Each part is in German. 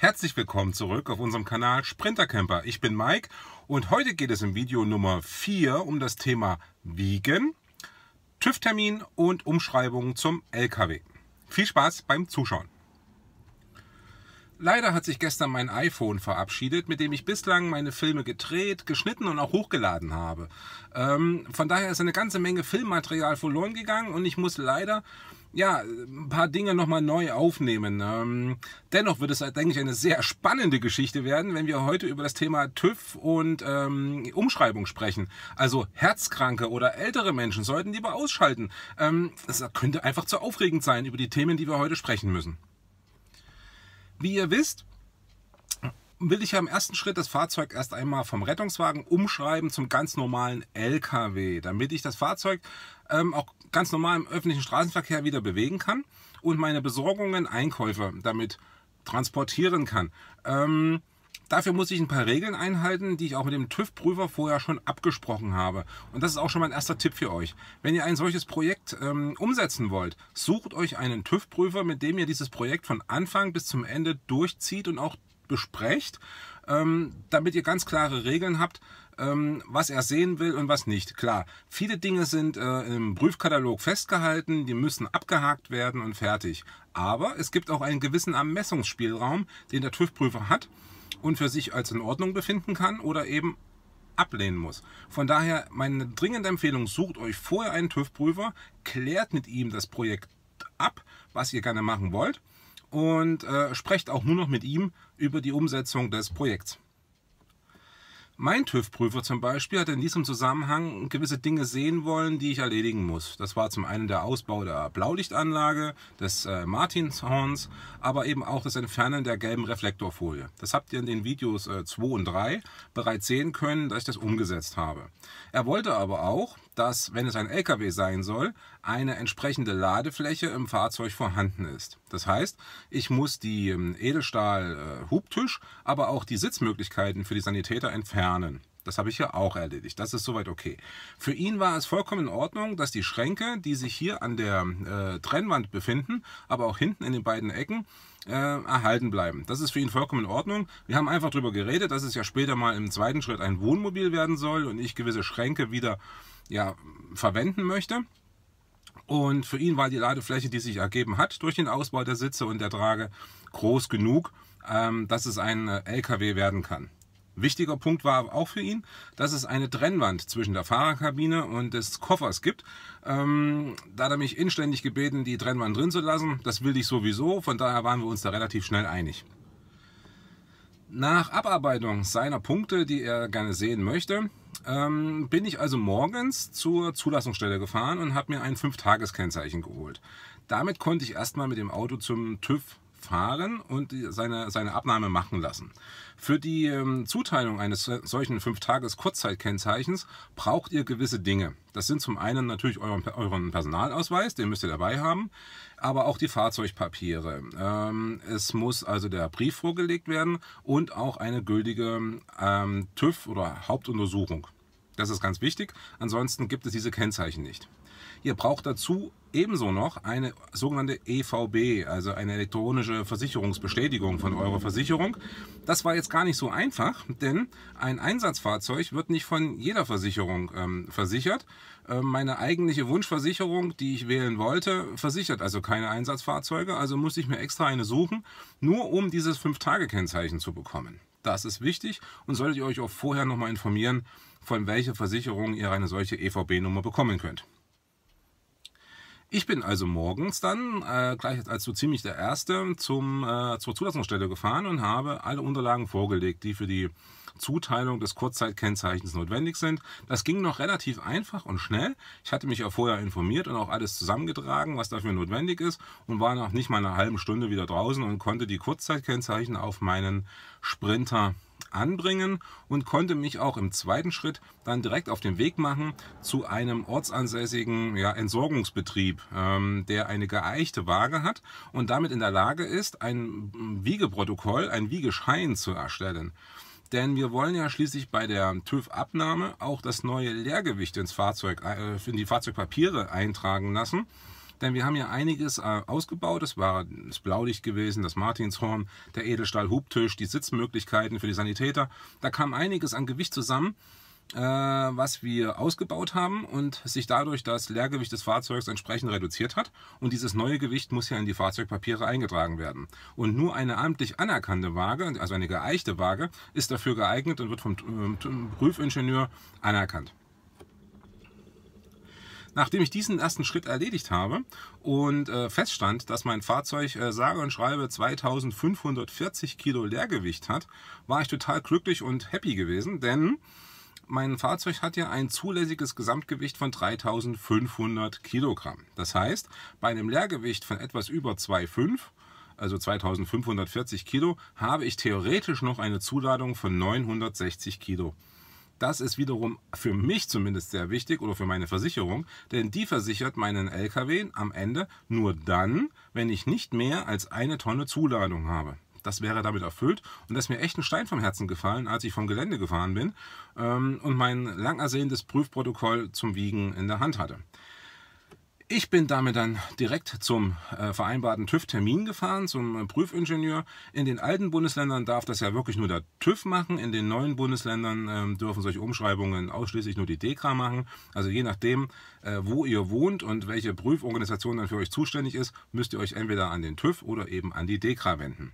Herzlich willkommen zurück auf unserem Kanal Sprintercamper. Ich bin Mike und heute geht es im Video Nummer 4 um das Thema Wiegen, TÜV-Termin und Umschreibungen zum LKW. Viel Spaß beim Zuschauen! Leider hat sich gestern mein iPhone verabschiedet, mit dem ich bislang meine Filme gedreht, geschnitten und auch hochgeladen habe. Ähm, von daher ist eine ganze Menge Filmmaterial verloren gegangen und ich muss leider ja, ein paar Dinge nochmal neu aufnehmen. Ähm, dennoch wird es, denke ich, eine sehr spannende Geschichte werden, wenn wir heute über das Thema TÜV und ähm, Umschreibung sprechen. Also Herzkranke oder ältere Menschen sollten lieber ausschalten. Ähm, das könnte einfach zu aufregend sein über die Themen, die wir heute sprechen müssen. Wie ihr wisst, will ich ja im ersten Schritt das Fahrzeug erst einmal vom Rettungswagen umschreiben zum ganz normalen LKW, damit ich das Fahrzeug ähm, auch ganz normal im öffentlichen Straßenverkehr wieder bewegen kann und meine Besorgungen, Einkäufe damit transportieren kann. Ähm, Dafür muss ich ein paar Regeln einhalten, die ich auch mit dem TÜV-Prüfer vorher schon abgesprochen habe. Und das ist auch schon mein erster Tipp für euch. Wenn ihr ein solches Projekt ähm, umsetzen wollt, sucht euch einen TÜV-Prüfer, mit dem ihr dieses Projekt von Anfang bis zum Ende durchzieht und auch besprecht, ähm, damit ihr ganz klare Regeln habt, ähm, was er sehen will und was nicht. Klar, viele Dinge sind äh, im Prüfkatalog festgehalten, die müssen abgehakt werden und fertig. Aber es gibt auch einen gewissen Ermessungsspielraum, den der TÜV-Prüfer hat und für sich als in Ordnung befinden kann oder eben ablehnen muss. Von daher meine dringende Empfehlung, sucht euch vorher einen TÜV-Prüfer, klärt mit ihm das Projekt ab, was ihr gerne machen wollt und äh, sprecht auch nur noch mit ihm über die Umsetzung des Projekts. Mein TÜV-Prüfer zum Beispiel hat in diesem Zusammenhang gewisse Dinge sehen wollen, die ich erledigen muss. Das war zum einen der Ausbau der Blaulichtanlage, des äh, Martinshorns, aber eben auch das Entfernen der gelben Reflektorfolie. Das habt ihr in den Videos äh, 2 und 3 bereits sehen können, dass ich das umgesetzt habe. Er wollte aber auch, dass, wenn es ein LKW sein soll, eine entsprechende Ladefläche im Fahrzeug vorhanden ist. Das heißt, ich muss die ähm, Edelstahl-Hubtisch, äh, aber auch die Sitzmöglichkeiten für die Sanitäter entfernen. Das habe ich ja auch erledigt. Das ist soweit okay. Für ihn war es vollkommen in Ordnung, dass die Schränke, die sich hier an der äh, Trennwand befinden, aber auch hinten in den beiden Ecken, äh, erhalten bleiben. Das ist für ihn vollkommen in Ordnung. Wir haben einfach darüber geredet, dass es ja später mal im zweiten Schritt ein Wohnmobil werden soll und ich gewisse Schränke wieder ja, verwenden möchte. Und für ihn war die Ladefläche, die sich ergeben hat durch den Ausbau der Sitze und der Trage, groß genug, ähm, dass es ein äh, LKW werden kann. Wichtiger Punkt war auch für ihn, dass es eine Trennwand zwischen der Fahrerkabine und des Koffers gibt. Ähm, da hat er mich inständig gebeten, die Trennwand drin zu lassen. Das will ich sowieso, von daher waren wir uns da relativ schnell einig. Nach Abarbeitung seiner Punkte, die er gerne sehen möchte, ähm, bin ich also morgens zur Zulassungsstelle gefahren und habe mir ein 5-Tages-Kennzeichen geholt. Damit konnte ich erstmal mit dem Auto zum TÜV fahren und seine, seine Abnahme machen lassen. Für die ähm, Zuteilung eines solchen 5-Tages-Kurzzeitkennzeichens braucht ihr gewisse Dinge. Das sind zum einen natürlich euren, euren Personalausweis, den müsst ihr dabei haben, aber auch die Fahrzeugpapiere. Ähm, es muss also der Brief vorgelegt werden und auch eine gültige ähm, TÜV- oder Hauptuntersuchung. Das ist ganz wichtig. Ansonsten gibt es diese Kennzeichen nicht. Ihr braucht dazu ebenso noch eine sogenannte EVB, also eine elektronische Versicherungsbestätigung von eurer Versicherung. Das war jetzt gar nicht so einfach, denn ein Einsatzfahrzeug wird nicht von jeder Versicherung ähm, versichert. Äh, meine eigentliche Wunschversicherung, die ich wählen wollte, versichert also keine Einsatzfahrzeuge, also musste ich mir extra eine suchen, nur um dieses 5-Tage-Kennzeichen zu bekommen. Das ist wichtig und solltet ihr euch auch vorher nochmal informieren, von welcher Versicherung ihr eine solche EVB-Nummer bekommen könnt. Ich bin also morgens dann, äh, gleich als so ziemlich der Erste, zum, äh, zur Zulassungsstelle gefahren und habe alle Unterlagen vorgelegt, die für die Zuteilung des Kurzzeitkennzeichens notwendig sind. Das ging noch relativ einfach und schnell. Ich hatte mich ja vorher informiert und auch alles zusammengetragen, was dafür notwendig ist und war nach nicht mal einer halben Stunde wieder draußen und konnte die Kurzzeitkennzeichen auf meinen Sprinter anbringen und konnte mich auch im zweiten Schritt dann direkt auf den Weg machen zu einem ortsansässigen ja, Entsorgungsbetrieb, ähm, der eine geeichte Waage hat und damit in der Lage ist, ein Wiegeprotokoll, ein Wiegeschein zu erstellen. Denn wir wollen ja schließlich bei der TÜV-Abnahme auch das neue Leergewicht ins Fahrzeug, äh, in die Fahrzeugpapiere eintragen lassen. Denn wir haben ja einiges äh, ausgebaut. Es war das Blaulicht gewesen, das Martinshorn, der Edelstahlhubtisch, die Sitzmöglichkeiten für die Sanitäter. Da kam einiges an Gewicht zusammen äh, was wir ausgebaut haben und sich dadurch das Leergewicht des Fahrzeugs entsprechend reduziert hat. Und dieses neue Gewicht muss ja in die Fahrzeugpapiere eingetragen werden. Und nur eine amtlich anerkannte Waage, also eine geeichte Waage, ist dafür geeignet und wird vom äh, Prüfingenieur anerkannt. Nachdem ich diesen ersten Schritt erledigt habe und äh, feststand, dass mein Fahrzeug äh, sage und schreibe 2540 Kilo Leergewicht hat, war ich total glücklich und happy gewesen, denn mein Fahrzeug hat ja ein zulässiges Gesamtgewicht von 3500 Kilogramm. Das heißt, bei einem Leergewicht von etwas über 2,5 also 2540 Kilo, habe ich theoretisch noch eine Zuladung von 960 Kilo. Das ist wiederum für mich zumindest sehr wichtig oder für meine Versicherung, denn die versichert meinen LKW am Ende nur dann, wenn ich nicht mehr als eine Tonne Zuladung habe. Das wäre damit erfüllt und das ist mir echt ein Stein vom Herzen gefallen, als ich vom Gelände gefahren bin ähm, und mein lang ersehntes Prüfprotokoll zum Wiegen in der Hand hatte. Ich bin damit dann direkt zum äh, vereinbarten TÜV-Termin gefahren, zum äh, Prüfingenieur. In den alten Bundesländern darf das ja wirklich nur der TÜV machen. In den neuen Bundesländern ähm, dürfen solche Umschreibungen ausschließlich nur die DEKRA machen. Also je nachdem, äh, wo ihr wohnt und welche Prüforganisation dann für euch zuständig ist, müsst ihr euch entweder an den TÜV oder eben an die DEKRA wenden.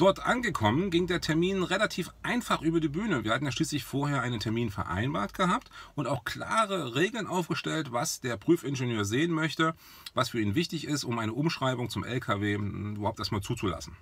Dort angekommen ging der Termin relativ einfach über die Bühne. Wir hatten ja schließlich vorher einen Termin vereinbart gehabt und auch klare Regeln aufgestellt, was der Prüfingenieur sehen möchte, was für ihn wichtig ist, um eine Umschreibung zum LKW hm, überhaupt erstmal zuzulassen.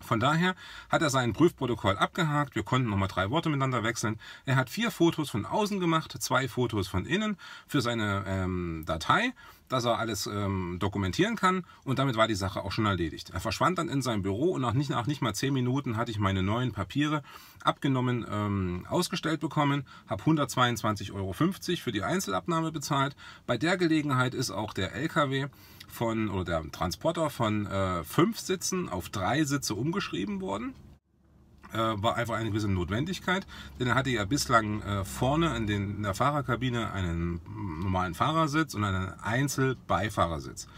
Von daher hat er sein Prüfprotokoll abgehakt. Wir konnten nochmal drei Worte miteinander wechseln. Er hat vier Fotos von außen gemacht, zwei Fotos von innen für seine ähm, Datei dass er alles ähm, dokumentieren kann und damit war die Sache auch schon erledigt. Er verschwand dann in sein Büro und nach nicht, nach nicht mal zehn Minuten hatte ich meine neuen Papiere abgenommen, ähm, ausgestellt bekommen, habe 122,50 Euro für die Einzelabnahme bezahlt. Bei der Gelegenheit ist auch der LKW von oder der Transporter von äh, fünf Sitzen auf drei Sitze umgeschrieben worden. Äh, war einfach eine gewisse Notwendigkeit, denn er hatte ja bislang äh, vorne in, den, in der Fahrerkabine einen normalen Fahrersitz und einen Einzelbeifahrersitz.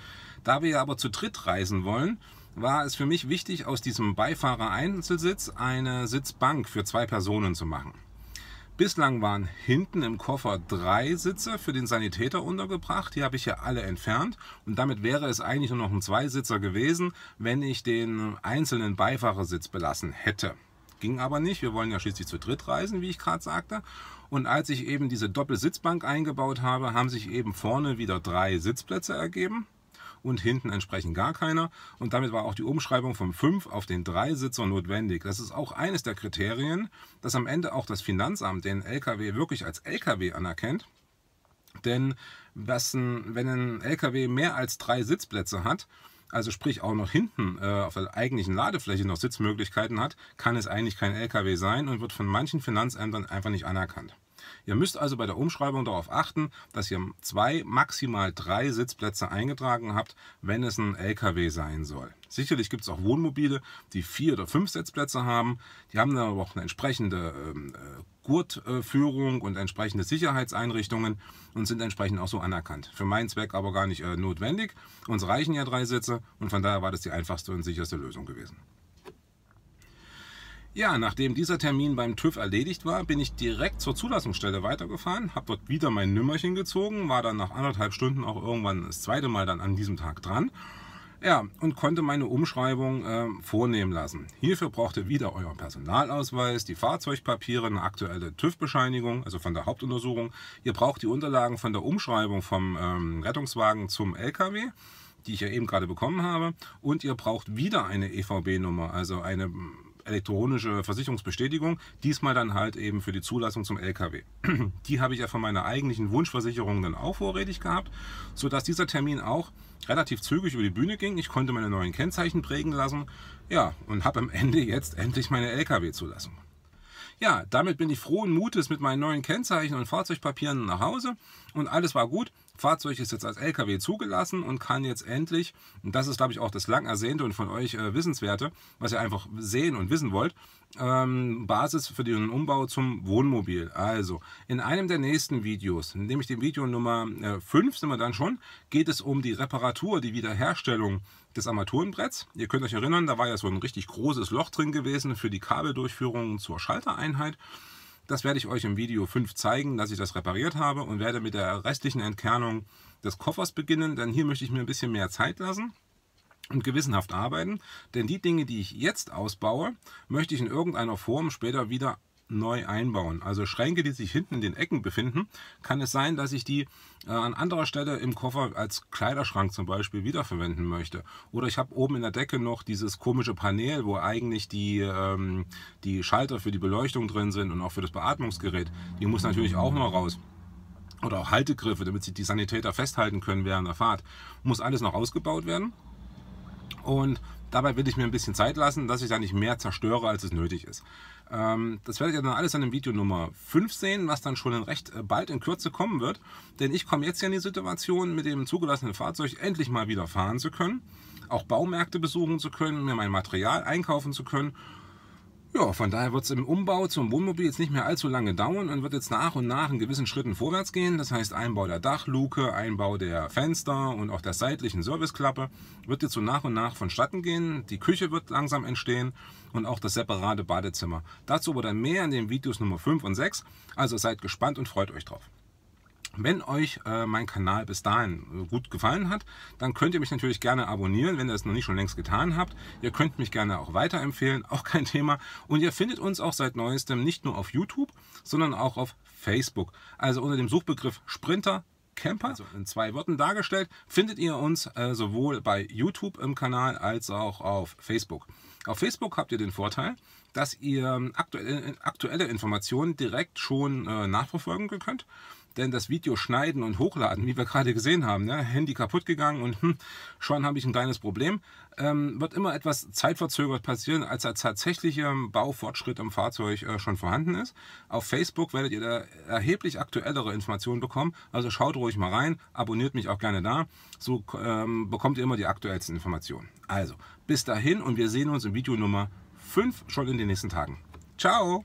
Da wir aber zu dritt reisen wollen, war es für mich wichtig, aus diesem Beifahrer-Einzelsitz eine Sitzbank für zwei Personen zu machen. Bislang waren hinten im Koffer drei Sitze für den Sanitäter untergebracht. Die habe ich ja alle entfernt. Und damit wäre es eigentlich nur noch ein Zweisitzer gewesen, wenn ich den einzelnen Beifahrersitz belassen hätte ging aber nicht. Wir wollen ja schließlich zu dritt reisen, wie ich gerade sagte. Und als ich eben diese Doppelsitzbank eingebaut habe, haben sich eben vorne wieder drei Sitzplätze ergeben und hinten entsprechend gar keiner. Und damit war auch die Umschreibung vom 5 auf den 3-Sitzer notwendig. Das ist auch eines der Kriterien, dass am Ende auch das Finanzamt den LKW wirklich als LKW anerkennt. Denn wenn ein LKW mehr als drei Sitzplätze hat, also sprich auch noch hinten äh, auf der eigentlichen Ladefläche noch Sitzmöglichkeiten hat, kann es eigentlich kein LKW sein und wird von manchen Finanzämtern einfach nicht anerkannt. Ihr müsst also bei der Umschreibung darauf achten, dass ihr zwei, maximal drei Sitzplätze eingetragen habt, wenn es ein LKW sein soll. Sicherlich gibt es auch Wohnmobile, die vier oder fünf Sitzplätze haben. Die haben dann aber auch eine entsprechende ähm, äh, Gurtführung und entsprechende Sicherheitseinrichtungen und sind entsprechend auch so anerkannt. Für meinen Zweck aber gar nicht äh, notwendig. Uns reichen ja drei Sitze und von daher war das die einfachste und sicherste Lösung gewesen. Ja, nachdem dieser Termin beim TÜV erledigt war, bin ich direkt zur Zulassungsstelle weitergefahren, habe dort wieder mein Nümmerchen gezogen, war dann nach anderthalb Stunden auch irgendwann das zweite Mal dann an diesem Tag dran ja, und konnte meine Umschreibung äh, vornehmen lassen. Hierfür braucht ihr wieder euren Personalausweis, die Fahrzeugpapiere, eine aktuelle TÜV-Bescheinigung, also von der Hauptuntersuchung. Ihr braucht die Unterlagen von der Umschreibung vom ähm, Rettungswagen zum LKW die ich ja eben gerade bekommen habe. Und ihr braucht wieder eine EVB-Nummer, also eine elektronische Versicherungsbestätigung, diesmal dann halt eben für die Zulassung zum LKW. Die habe ich ja von meiner eigentlichen Wunschversicherung dann auch vorrätig gehabt, sodass dieser Termin auch relativ zügig über die Bühne ging. Ich konnte meine neuen Kennzeichen prägen lassen, ja, und habe am Ende jetzt endlich meine LKW-Zulassung. Ja, damit bin ich frohen Mutes mit meinen neuen Kennzeichen und Fahrzeugpapieren nach Hause und alles war gut. Fahrzeug ist jetzt als LKW zugelassen und kann jetzt endlich, und das ist glaube ich auch das lang ersehnte und von euch äh, wissenswerte, was ihr einfach sehen und wissen wollt, ähm, Basis für den Umbau zum Wohnmobil. Also in einem der nächsten Videos, nämlich dem Video Nummer äh, 5 sind wir dann schon, geht es um die Reparatur, die Wiederherstellung des Armaturenbretts. Ihr könnt euch erinnern, da war ja so ein richtig großes Loch drin gewesen für die Kabeldurchführung zur Schaltereinheit. Das werde ich euch im Video 5 zeigen, dass ich das repariert habe und werde mit der restlichen Entkernung des Koffers beginnen, denn hier möchte ich mir ein bisschen mehr Zeit lassen und gewissenhaft arbeiten, denn die Dinge, die ich jetzt ausbaue, möchte ich in irgendeiner Form später wieder neu einbauen. Also Schränke, die sich hinten in den Ecken befinden, kann es sein, dass ich die äh, an anderer Stelle im Koffer als Kleiderschrank zum Beispiel wiederverwenden möchte. Oder ich habe oben in der Decke noch dieses komische Panel, wo eigentlich die, ähm, die Schalter für die Beleuchtung drin sind und auch für das Beatmungsgerät. Die muss natürlich auch noch raus oder auch Haltegriffe, damit sich die Sanitäter festhalten können während der Fahrt, muss alles noch ausgebaut werden. Und Dabei will ich mir ein bisschen Zeit lassen, dass ich da nicht mehr zerstöre, als es nötig ist. Ähm, das werdet ihr dann alles an dem Video Nummer 5 sehen, was dann schon recht äh, bald in Kürze kommen wird. Denn ich komme jetzt ja in die Situation, mit dem zugelassenen Fahrzeug endlich mal wieder fahren zu können, auch Baumärkte besuchen zu können, mir mein Material einkaufen zu können ja, von daher wird es im Umbau zum Wohnmobil jetzt nicht mehr allzu lange dauern und wird jetzt nach und nach in gewissen Schritten vorwärts gehen. Das heißt, Einbau der Dachluke, Einbau der Fenster und auch der seitlichen Serviceklappe wird jetzt so nach und nach vonstatten gehen. Die Küche wird langsam entstehen und auch das separate Badezimmer. Dazu aber dann mehr in den Videos Nummer 5 und 6. Also seid gespannt und freut euch drauf. Wenn euch äh, mein Kanal bis dahin äh, gut gefallen hat, dann könnt ihr mich natürlich gerne abonnieren, wenn ihr es noch nicht schon längst getan habt. Ihr könnt mich gerne auch weiterempfehlen, auch kein Thema. Und ihr findet uns auch seit neuestem nicht nur auf YouTube, sondern auch auf Facebook. Also unter dem Suchbegriff Sprinter Camper, also in zwei Worten dargestellt, findet ihr uns äh, sowohl bei YouTube im Kanal als auch auf Facebook. Auf Facebook habt ihr den Vorteil, dass ihr ähm, aktuelle, äh, aktuelle Informationen direkt schon äh, nachverfolgen könnt. Denn das Video schneiden und hochladen, wie wir gerade gesehen haben, ne? Handy kaputt gegangen und hm, schon habe ich ein kleines Problem, ähm, wird immer etwas zeitverzögert passieren, als der tatsächliche Baufortschritt im Fahrzeug äh, schon vorhanden ist. Auf Facebook werdet ihr da erheblich aktuellere Informationen bekommen. Also schaut ruhig mal rein, abonniert mich auch gerne da. So ähm, bekommt ihr immer die aktuellsten Informationen. Also bis dahin und wir sehen uns im Video Nummer 5 schon in den nächsten Tagen. Ciao!